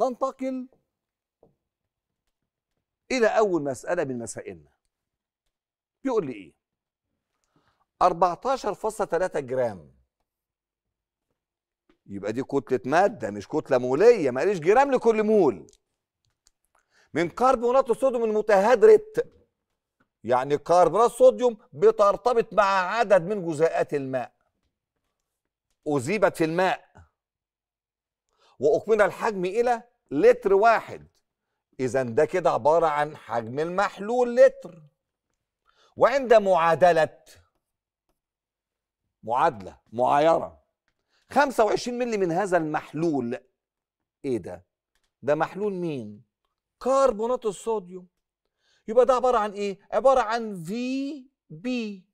ننتقل إلى أول مسألة من مسائلنا بيقول لي إيه 14.3 جرام يبقى دي كتلة مادة مش كتلة مولية ما قاليش جرام لكل مول من كربونات الصوديوم المتهدرت يعني كربونات الصوديوم بترتبط مع عدد من جزيئات الماء أذيبت في الماء واكمل الحجم الى لتر واحد اذا ده كده عباره عن حجم المحلول لتر وعند معادله معادله معايره 25 مللي من هذا المحلول ايه ده ده محلول مين كربونات الصوديوم يبقى ده عباره عن ايه عباره عن في بي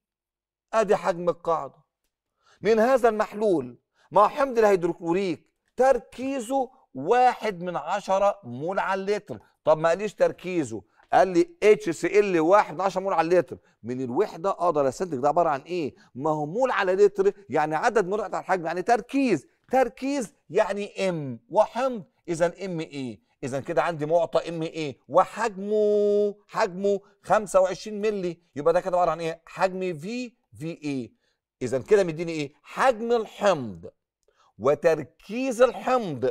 ادي حجم القاعده من هذا المحلول مع حمض الهيدروكلوريك تركيزه واحد من عشرة مول على اللتر طب ما قاليش تركيزه قال لي اتش سي ال واحد من عشرة مول على اللتر من الوحده اقدر استنتج ده عباره عن ايه؟ ما هو مول على لتر يعني عدد مول على الحجم يعني تركيز تركيز يعني ام وحمض اذا ام ايه؟ اذا كده عندي معطى ام ايه؟ وحجمه حجمه 25 مللي يبقى ده كده عباره عن ايه؟ حجم في في ايه؟ اذا كده مديني ايه؟ حجم الحمض وتركيز الحمض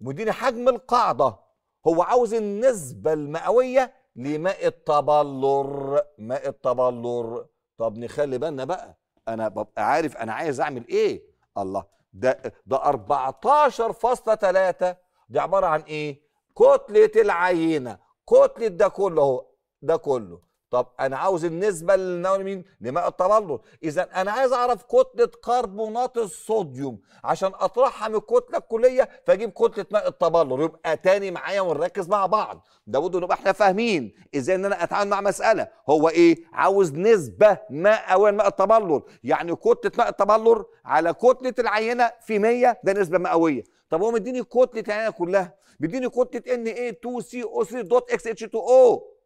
مديني حجم القاعدة هو عاوز النسبة المئوية لماء التبلر ماء التبلر طب نخلي بالنا بقى انا ببقى عارف انا عايز اعمل ايه الله ده ده 14.3 دي عبارة عن ايه كتلة العينة كتلة ده كله ده كله طب انا عاوز النسبه اللي مين لماء التبلل اذا انا عايز اعرف كتله كربونات الصوديوم عشان اطرحها من الكتله الكليه فاجيب كتله ماء التبلل يبقى تاني معايا ونركز مع بعض ده بده نبقى احنا فاهمين ازاي ان انا اتعامل مع مساله هو ايه عاوز نسبه مئويه لماء التبلل يعني كتله ماء التبلل على كتله العينه في 100 ده نسبه مئويه طب هو مديني كتله العينه كلها مديني كتله ان اي 2 سي او 3 دوت اكس اتش 2 او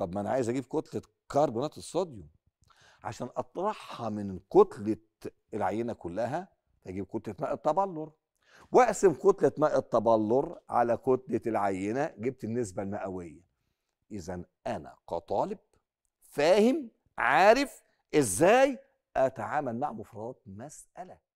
طب ما انا عايز اجيب كتله كربونات الصوديوم عشان اطرحها من كتله العينه كلها اجيب كتله ماء التبلور واقسم كتله ماء التبلور على كتله العينه جبت النسبه المئويه اذا انا كطالب فاهم عارف ازاي اتعامل مع مفردات مساله